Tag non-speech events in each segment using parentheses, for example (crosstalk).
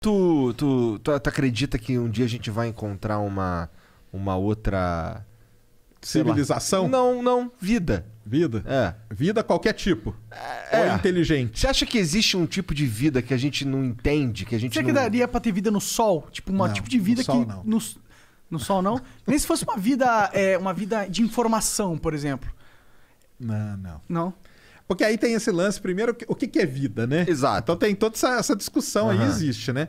Tu, tu, tu, tu, acredita que um dia a gente vai encontrar uma, uma outra. Civilização? Lá, não, não, vida. Vida? É. Vida qualquer tipo. É. Ou inteligente. Você acha que existe um tipo de vida que a gente não entende? Que a gente Será não... que daria pra ter vida no sol? Tipo, um tipo de vida no sol, que. Não. No, no sol, não? Nem se fosse uma vida, é, uma vida de informação, por exemplo. Não, não. Não. Porque aí tem esse lance, primeiro, o que, que é vida, né? Exato. Então tem toda essa, essa discussão uhum. aí, existe, né?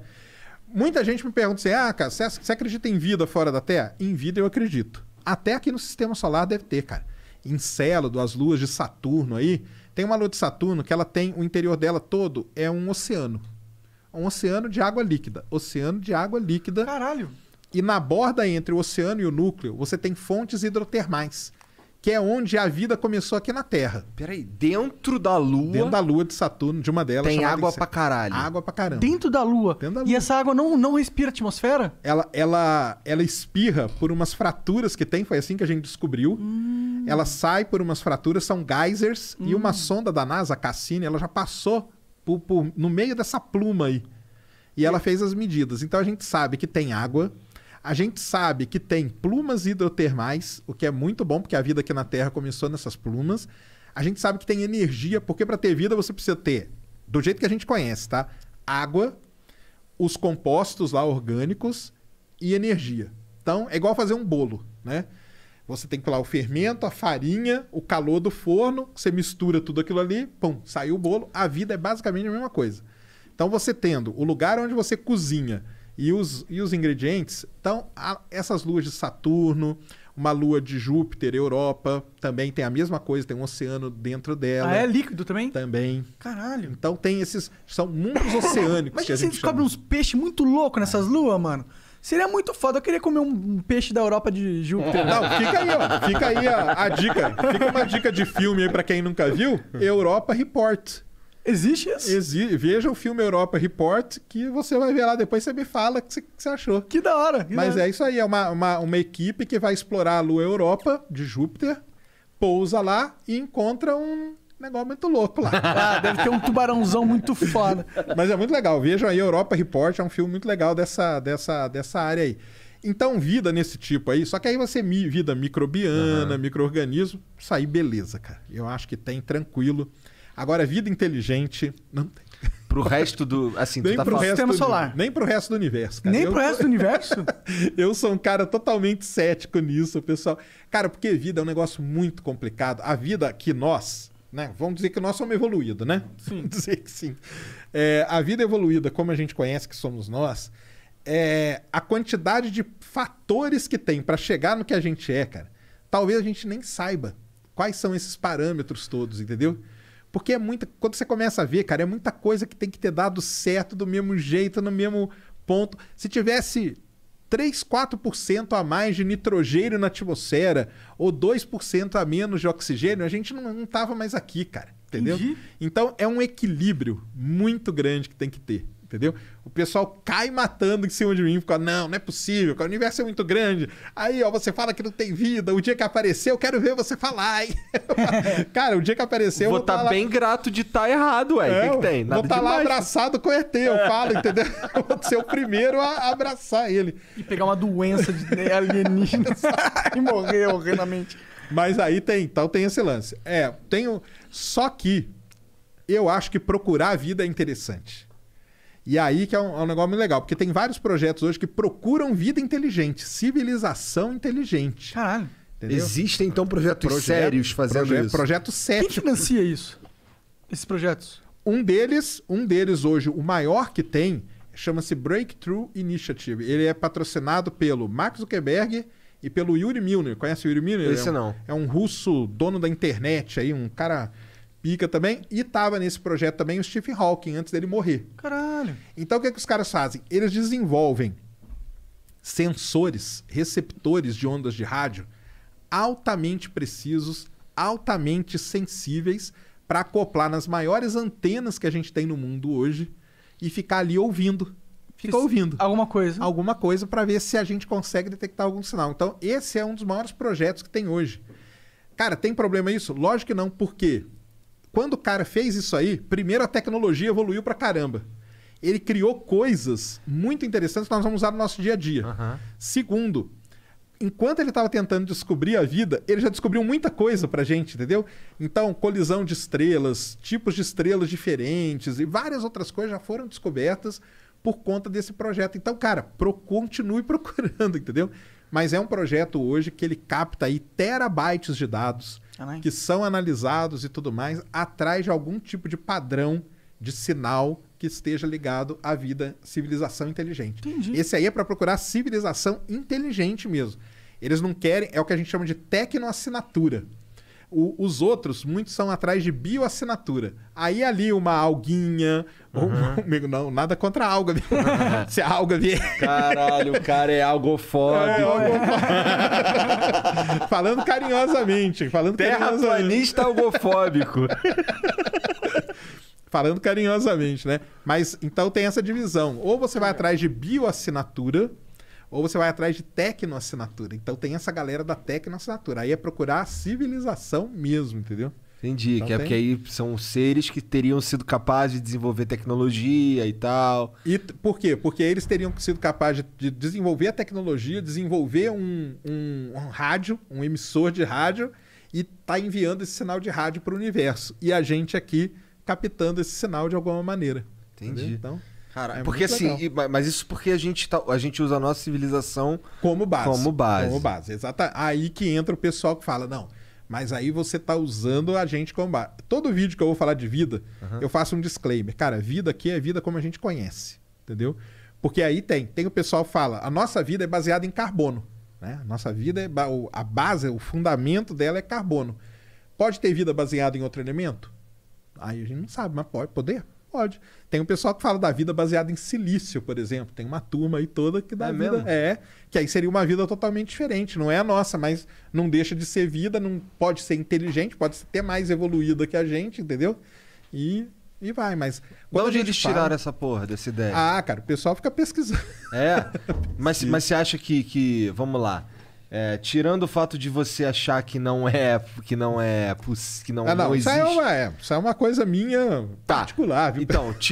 Muita gente me pergunta assim: ah, cara, você, você acredita em vida fora da Terra? Em vida eu acredito. Até aqui no sistema solar deve ter, cara. Em Célado, as luas de Saturno aí. Tem uma lua de Saturno que ela tem, o interior dela todo é um oceano. Um oceano de água líquida. Oceano de água líquida. Caralho! E na borda entre o oceano e o núcleo, você tem fontes hidrotermais que é onde a vida começou aqui na Terra. Peraí, dentro da Lua. Dentro da Lua de Saturno, de uma delas. Tem água pra caralho. Água pra caramba. Dentro da Lua. Dentro da Lua. E essa água não, não respira atmosfera? Ela, ela, ela espirra por umas fraturas que tem, foi assim que a gente descobriu. Hum. Ela sai por umas fraturas, são geysers, hum. e uma hum. sonda da NASA, a Cassini, ela já passou por, por, no meio dessa pluma aí. E ela fez as medidas. Então a gente sabe que tem água a gente sabe que tem plumas hidrotermais, o que é muito bom, porque a vida aqui na Terra começou nessas plumas. A gente sabe que tem energia, porque para ter vida você precisa ter, do jeito que a gente conhece, tá? Água, os compostos lá orgânicos e energia. Então, é igual fazer um bolo, né? Você tem que lá o fermento, a farinha, o calor do forno, você mistura tudo aquilo ali, pum, saiu o bolo. A vida é basicamente a mesma coisa. Então, você tendo o lugar onde você cozinha, e os, e os ingredientes, então, essas luas de Saturno, uma lua de Júpiter, Europa, também tem a mesma coisa, tem um oceano dentro dela. Ah, é líquido também? Também. Caralho. Então tem esses, são mundos oceânicos Mas que a gente descobre uns peixes muito loucos nessas luas, mano. Seria muito foda. Eu queria comer um peixe da Europa de Júpiter. Não, fica aí, ó. Fica aí a, a dica. Fica uma dica de filme aí pra quem nunca viu. (laughs) Europa Report. Existe isso? Exi... Veja o filme Europa Report, que você vai ver lá depois, você me fala o que, você achou. Que da hora! Que Mas da hora. é isso aí, é uma, uma, uma equipe que vai explorar a lua Europa de Júpiter, pousa lá e encontra um, negócio muito louco lá. (laughs) Ah, deve ter um tubarãozão muito foda. Mas é muito legal. Vejam aí, Europa Report é um filme muito legal dessa, dessa, dessa área aí. Então, vida nesse tipo aí, só que aí você vida microbiana, uhum. microorganismo, isso aí beleza, cara. Eu acho que tem tranquilo. Agora, vida inteligente, não tem. Pro resto do. Assim, nem tu tá pro resto solar. Nem pro resto do universo, cara. Nem eu, pro resto do (laughs) universo? eu sou um cara totalmente cético nisso, pessoal. Cara, porque vida é um negócio muito complicado. A vida que nós, né? Vamos dizer que nós somos evoluídos, né? Sim. Vamos (laughs) dizer que sim. É, a vida evoluída, como a gente conhece que somos nós, é a quantidade de fatores que tem para chegar no que a gente é, cara. Talvez a gente nem saiba quais são esses parâmetros todos, entendeu? Porque é muita. Quando você começa a ver, cara, é muita coisa que tem que ter dado certo do mesmo jeito, no mesmo ponto. Se tivesse 3, 4% a mais de nitrogênio na atmosfera ou 2% a menos de oxigênio, a gente não, não tava mais aqui, cara. Entendeu? Entendi. Então é um equilíbrio muito grande que tem que ter. Entendeu? O pessoal cai matando em cima de mim, fica, não, não é possível, o universo é muito grande. Aí, ó, você fala que não tem vida, o dia que aparecer, eu quero ver você falar, (laughs) Cara, o dia que aparecer, eu vou estar tá bem grato de estar tá errado, ué. É, que, que, é, tem? Nada vou estar tá lá abraçado com o ET, eu é. falo, entendeu? (laughs) vou ser o primeiro a abraçar ele. E pegar uma doença de (laughs) alienígena e morrer horrendamente. Mas aí tem, então tem esse lance. É, tenho. Só que eu acho que procurar a vida é interessante. E aí que é um, é um, negócio muito legal, porque tem vários projetos hoje que procuram vida inteligente, civilização inteligente. Caralho. Entendeu? Existem então projetos projeto, sérios fazendo projeto, isso. Projeto sério. Quem financia isso? Esses projetos? Um deles, um deles hoje, o maior que tem, chama-se Breakthrough Initiative. Ele é patrocinado pelo Mark Zuckerberg e pelo Yuri Milner. Conhece o Yuri Milner? Esse é um, não. É um russo dono da internet aí, um cara pica também. E tava nesse projeto também o Stephen Hawking, antes dele morrer. Caralho. Então o que, é que os caras fazem? Eles desenvolvem sensores, receptores de ondas de rádio altamente precisos, altamente sensíveis, para acoplar nas maiores antenas que a gente tem no mundo hoje e ficar ali ouvindo. Fica ouvindo. Alguma coisa. Alguma coisa para ver se a gente consegue detectar algum sinal. Então, esse é um dos maiores projetos que tem hoje. Cara, tem problema isso? Lógico que não. Por quê? quando o cara fez isso aí, primeiro a tecnologia evoluiu pra caramba. Ele criou coisas muito interessantes que nós vamos usar no nosso dia a dia. Uhum. Segundo, enquanto ele estava tentando descobrir a vida, ele já descobriu muita coisa pra gente, entendeu? Então, colisão de estrelas, tipos de estrelas diferentes e várias outras coisas já foram descobertas por conta desse projeto. Então, cara, pro, continue (laughs) procurando, entendeu? Mas é um projeto hoje que ele capta aí terabytes de dados que são analisados e tudo mais atrás de algum tipo de padrão de sinal que esteja ligado à vida civilização inteligente. Entendi. Esse aí é para procurar civilização inteligente mesmo. Eles não querem, é o que a gente chama de tecnoassinatura. O, os outros, muitos são atrás de bioassinatura. Aí ali uma alguinha, uhum. ou, não, nada contra a alga. Uhum. Se a é alga vier. Caralho, o cara é, é algofóbico. É, (laughs) falando carinhosamente, falando Terraplanista algofóbico. (laughs) falando carinhosamente, né? Mas então tem essa divisão. Ou você vai é. atrás de bioassinatura, ou você vai atrás de tecno assinatura. Então tem essa galera da tecno assinatura. Aí é procurar a civilização mesmo, entendeu? Entendi, então, que é tem... porque aí são seres que teriam sido capazes de desenvolver tecnologia e tal. E por quê? Porque eles teriam sido capazes de desenvolver a tecnologia, desenvolver um, um, um rádio, um emissor de rádio, e tá enviando esse sinal de rádio para o universo. E a gente aqui captando esse sinal de alguma maneira. Entendi. Entendeu? Então. Cara, é porque assim, e, mas isso porque a gente, tá, a gente usa a nossa civilização como base. Como base. Como base, exata. Aí que entra o pessoal que fala, não, mas aí você tá usando a gente como base. Todo vídeo que eu vou falar de vida, uhum. eu faço um disclaimer. Cara, vida aqui é vida como a gente conhece, entendeu? Porque aí tem, tem o pessoal que fala, a nossa vida é baseada em carbono. Né? A nossa vida, é a base, o fundamento dela é carbono. Pode ter vida baseada em outro elemento? Aí a gente não sabe, mas pode, poder. Pode. Tem um pessoal que fala da vida baseada em silício, por exemplo. Tem uma turma aí toda que dá é vida. Mesmo? É, que aí seria uma vida totalmente diferente. Não é a nossa, mas não deixa de ser vida, não pode ser inteligente, pode ser até mais evoluída que a gente, entendeu? E, e vai, mas. quando onde eles fala... tiraram essa porra dessa ideia? Ah, cara, o pessoal fica pesquisando. É. (laughs) mas, mas você acha que, que. Vamos lá. É, tirando o fato de você achar que não é, que não é, que não, ah, não, não é existe. Isso é, uma, é, isso é uma coisa minha tá. particular. Viu? Então, (laughs)